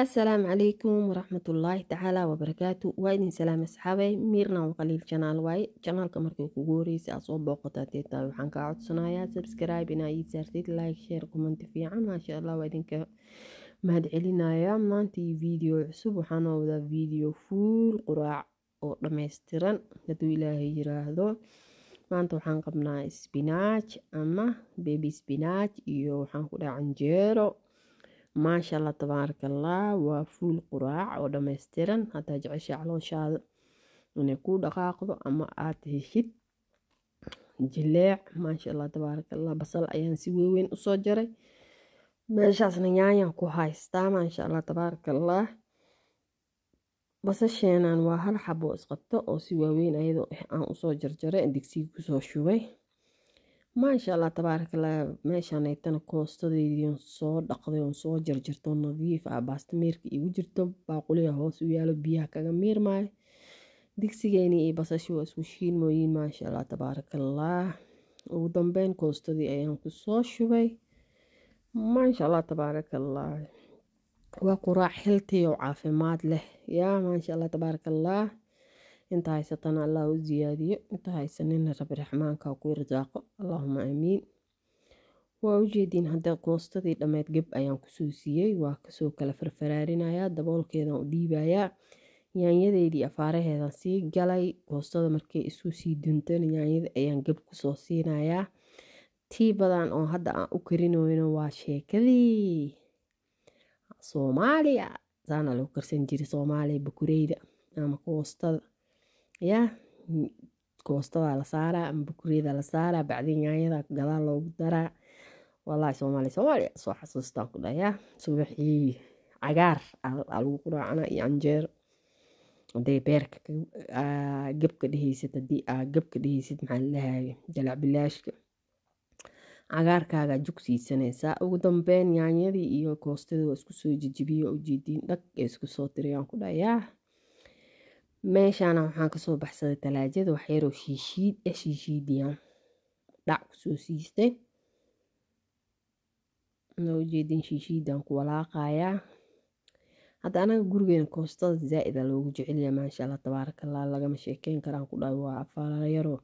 asalaamu calaykum waraxmatullaahi tacaala wabarakaatu waa idin salaam asxaabay miirnan khaliil janaal waaye janaalka markay kugu horeysa aad soo booqataa teeta waxaan kaa codsanayaa subscribe inaa ii saartid like share comment fiican maasha allah waa idinka mahad celinayaa maantii video cusub waxaanoo wadaa video fuul quraac oo dhammaystiran haduu ilaahay yiraahdo maanta waxaan qabnaa spinach ama baby spinach iyo waxaan ku dhaha canjeero maasha allah tabaarakallah waa fuul quraac oo dhammaystiran haddaa jeceshay calooshaada inay kuu dhaqaaqdo ama aad heshid jileec maasha allah tabaarakallah basal ayaan si waaweyn usoo jaray meeshaasna yaanyaan ku haystaa maasha allah tabaarakallah basasheenan waa hal xaboo isqabto oo si waaweyn ayadoo ah aan usoo jarjaray digsigii kusoo shubay maasha allah tabaarakalah meeshaanaytana koostadaydion soo dhaqday oon soo jarjarto nadiif ah baasta meerka igu jirto baaquliga hoos u yaalo biyaha kaga miirmaayo digsigeenii iyo basashi waa isku shiilmooyiin maasha allah tabaarakallaah ugu dambeyn koostadii ayaan kusoo shubay maasha allah tabaarakallah waa quraac heltay oo caafimaad leh yaa maasha allah tabaarakallaah inta haysatana allah u ziyaadiyo inta haysanina rabi raxmaanka ku irsaaqo allaahuma aamiin waa ujeediin hadda goostadii dhammeed geb ayaan kusoo siiyey waa kasoo kala farfaraarinayaa daboolkeedan u dhiibayaa yaanyadeedii afaaraheedan sii galay goostada markay isu sii duntan yaanyada ayaan geb kusoo siinayaa tii badan oo hadda aan u karinoyno waa sheekadii soomaaliya saana lagu karsan jiri soomaaliya bakureyda ama goostada ya koostadaa la saaraa ama kuriyada la saaraa bacdii nyaanyada gadaa loogu daraa wallaahi soomaaliya soomaaliya soo xasuustaan ku dhaha subaxii cagaar lagu quraacana iyo canjeero haday beerka gabka dhehaysid hadii aa gabka dhehaysid maxaa ladhahaaye dalacbilaashka cagaarkaagaa jugsiisanaysaa ugu dambeyn yaanyadii iyo koostadii waa isku soo jijibiyo ujeediin dhag ee isku soo tiriyaan ku dhaha meeshaana waxaan kasoo baxsaday talaajada waxyaroo shiishiid ah shiishiidiyaan dhac kusoo siistay noo ujeedin shiishiidan ku walaaqayaa hadda anaga gurigeena koostada zaa-ida loogu jeceliyaa maasha allah tabaarakalla lagama sheekeyn karaan ku dhahay waa afaalayaroo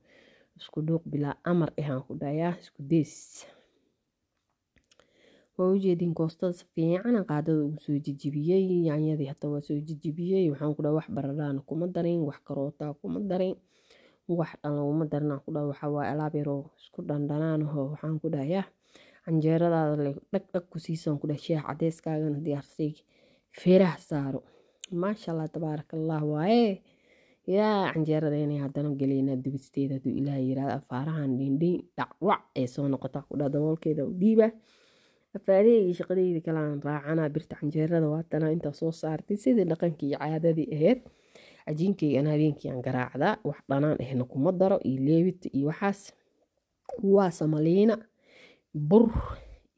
isku dhuuq bilaa amar ahaan ku dhayaa isku dees waa ujeediin koostada si fiican qaadada ugu soo jijibiyey yaanyadii hata waa soo jejibiyey waxaan ku dhaa wax bararaana kuma darin wax karootaa kuma darin wax dhan uma darinaan ku dhaa waxaa waa isku dhandhanaanaho waxaan ku dhaha canjeeradaada le dhag dhag ku siisaan ku cadeyskaagana diyaarsay feeraha saaro maasha allah tabaaraka allah waaye yaa canjeeradeena haddana geleynaa dubisteeda hadduu ilaaha yiraahda afaarahan dhindhin dhacwac ee soo noqota ku daboolkeeda u dhiiba afaarihayga iyo shaqadayda kalaan raacanaa birta canjeerada waatana intaa soo saartay sidii dhaqankii iyo caadadii ahayd cajiinkaygan habeenkiiaan garaacdaa wax dhanaan ahna kuma daro iyo leebita iyo waxaas waa samaliina bur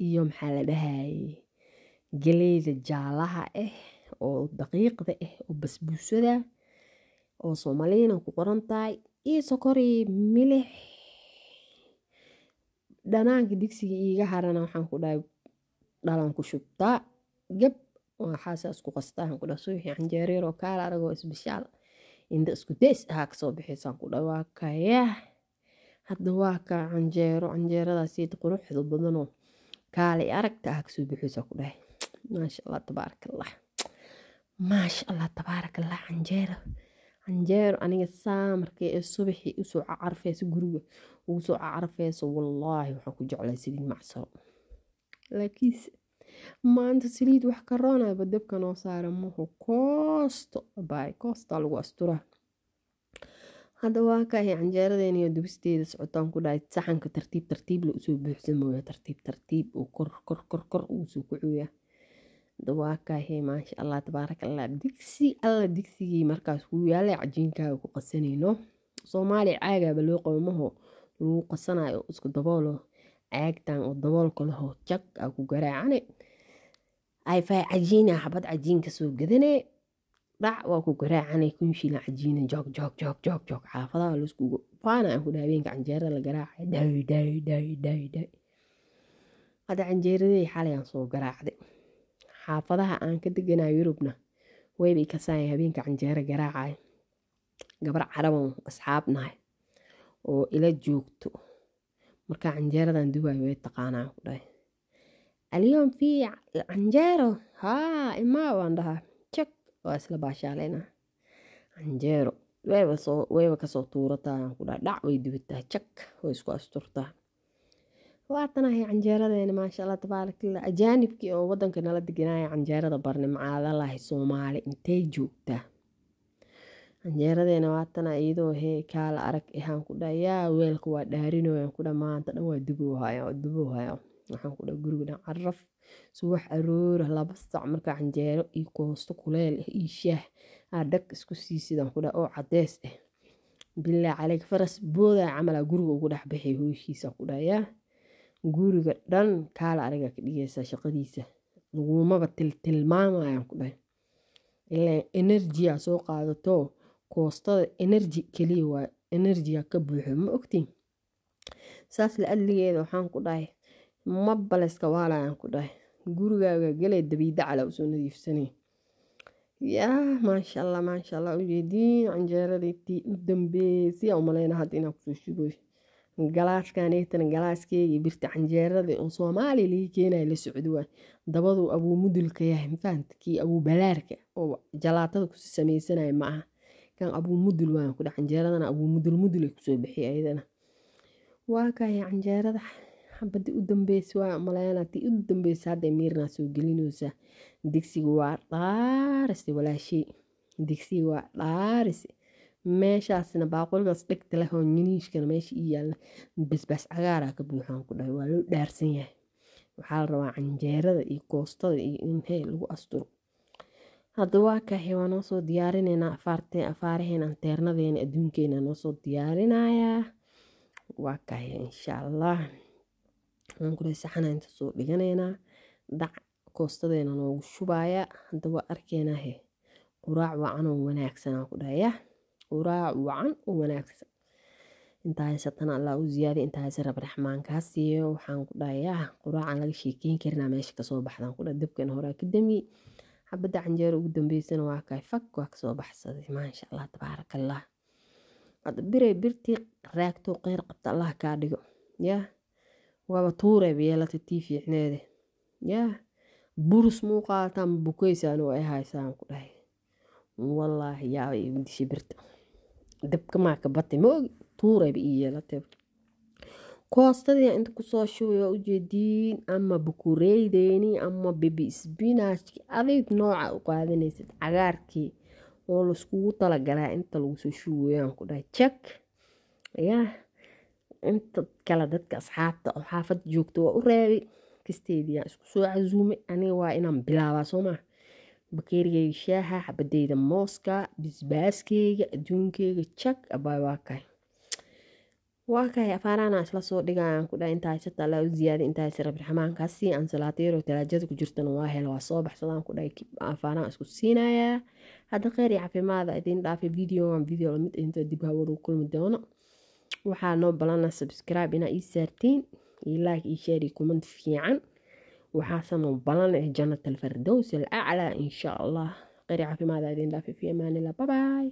iyo maxaa la dhahaye galeyda jaalaha ah oo daqiiqda ah oo basbuusada oo soomaliina ku qoran tahay iyo sokorii milix dhanaanka digsiga iiga harana waxaan ku dhahay dhalan ku shubtaa gab waxaasa isku qastaan ku dhaha suuxi canjeereeroo kaala aragoo isbishaal inda isku deys ahaa kasoo bixisaan ku dhawaakaya hadda waa kaa canjeero canjeeradaasiid quruxda badanoo kaalay aragta ah kasoo bixisa ku dhahay maasha allah tabaarakallah maasha allah tabaarakallah canjeero canjeero aniga saamarkay ee subaxii usoo cacarfeyso guriga ugu soo cacarfeyso wallaahi waxaan ku jeclay sidii macsaro lakiinse maanta saliid wax ka dabka noo saara muhu koosto baay koostaa lagu asturaa hadda waa kahay canjeeradeeniyo dubisteeda socotaan ku dhahay saxanka tartiib tartiib la usoo buuxsamooya tartiib tartiib uu kor kor kor kor ugusoo kicooya hadda waa kahay maasha allah tabaaraka allah digsi alla digsigii markaas kuu yaalay cajiinkaaga ku qasanayno soomaaliya caagaaba loo qabo maho lagu qasanayo isku daboolo caagtan oo daboolka laho jag aku ku garaacane ayfay cajiina xabad cajiin kasoo gadane dhac waa ku garaacane kunshila cajiina joog joog joog joog joog xaafadaha laiskugu faana aan ku canjeera la garaacay daawi daawi daawi daawi daawi hadda canjeeradii xalay soo garaacday xaafadaha aan ka deganayo yurubna waybay kasaaya habeenka canjeero garaacay gabar caraban asxaab oo ila joogto marka canjeeradan duwaay way taqaanaa ku dhahay alyoom fii canjeero haa imaa waan dhahaa jag waa isla baashaalaynaa canjeero weyba soo wayba kasoo tuurataa aan ku dhahay dhac way dubataa jag way isku asturtaa waatanahay canjeeradeena maasha allah tabaarakillah ajaanibkii oo wadanka nala deganaya canjeerada barne macaadalahi soomaali intay joogtaa canjeeradeena watan aa iyadho hee kala arag eh ku kudahay yaa welka waa darinoyan kudahay manta dhaan waa duboohaya waxan kudahay guriga dhaan caraf subax aroor laba sac marka canjero iyo kosto kulel eh iyo shaah aa dhag iskusisid an kudahay oo cadees eh bilahi caleyka faras boodaya camal guriga ugu dhax baxi hooyadhis an kudahay yaa guriga dhaan kala adiga kadigeysa shaqadhisa lagumaba tilmamayo ankudahay ileen energy aa soqadato koostada energy keliya waa enerjiya ka buuxo ma ogtiin saas la-adligeeda waxaan ku dhahay ma baleska waalay ku dhahay gurigaaga gelay dabiida usoo nadiifsanay yaa maasha allah maasha allah ujeediin canjeeradii u dambeysay aan umaleyna hadda inaan kusoo shugooy galaaskaneytana galaaskeegi birta canjeerada oo soomaaliya laga keenayo la socdo waa dabadu abuu mudulka yahay mafahanta kii abuu balaarka oo jalaatada kusi samaysanaya ma aha kan abumudul waan ku dha canjeeradana abumudul mudul ay kusoo bixi ayadana waa canjeerada xabadi u dambeysa waa malayana tii u dambeysa hadda miirnaa soo gelinaysaa digsiga waa dhaarise walaashey digsiga waa dhaarise meeshaasna baaqulkaas dhegta leh oo nyiniishkana meesha ii yaalla basbaas cagaaraa ka buuxaan ku dhahay waa loo dhaarsan yahay waxaa la rabaa canjeerada iyo koostada iyo in lagu asturo Hada wakaxe waa noso diyarineyna afarahena anternadhena adunkena nosodiyarinaya wakaxe inshaallah waxan kudhahay saxan ayan inta soodhiganeyna dhac kostadhana nogushubaya hada waa arkeynaahe quraac wacan oo wanaagsan an kudhahay quraac wacan oo wanaagsan inta haysatana allah u ziyaadiyo inta haysato Rabi Raxmaan kasiiyo waxan kudhahay yah quraacan lagasheekeyn karin aa mesha kasobaxde ankudhahay dabkana hore hakadamiyi xabada canjeero ugu dambeysana waa kaay fag waa kasoo baxsaday maasha allah tabaarak allah hadda biray birtii raagto qeyr qabta allah kaa dhigo ya waaba tuureeba yeelata tii fiicneede ya burus muu qaadataan bukeysaan oo ay haysaan ku dhahay wallaahi yaaba igu dishay birta dabka maa ka batay ma ogi ii yeelatee koostadi inta kusoo shubay waa ujeediin ama bukureydeyni ama bebi isbinaajkii adig nooca u qaadanaysid cagaarkii oo laiskugu talagalaa inta lagusoo shuuwayaan ku dhahay jak yaa inta kale dadka asxaabta oo xaafad joogta waa u raabi kasteediyaa isku soo casuumay aniga waa inaan bilaabaa sooma bakeerigeyga shaaha xabadeyda mooska bisbaaskeyga adduunkeyga jak abay waa kahay afaanaana isla soo dhigaya aan ku dhaha intaa haysata allaa u ziyaada intaa haysa rabrixamaankaasi ansalaateyro talaajada ku jirtana waa hela waa soo baxsadaan ku dhahay afaanaa isku siinayaa hadda kheyr iyo caafimaada idiin dhaafay videogan video lamid inta dib hawada kulmi doono waxaa noo balana subscribe inaa ii saartiin iyo like iyo share iyo comment fiican waxaase noo balana jannat alfardows alaclaa insha allah kheyr caafimaada idiin dhaafay fi amaanillah babaay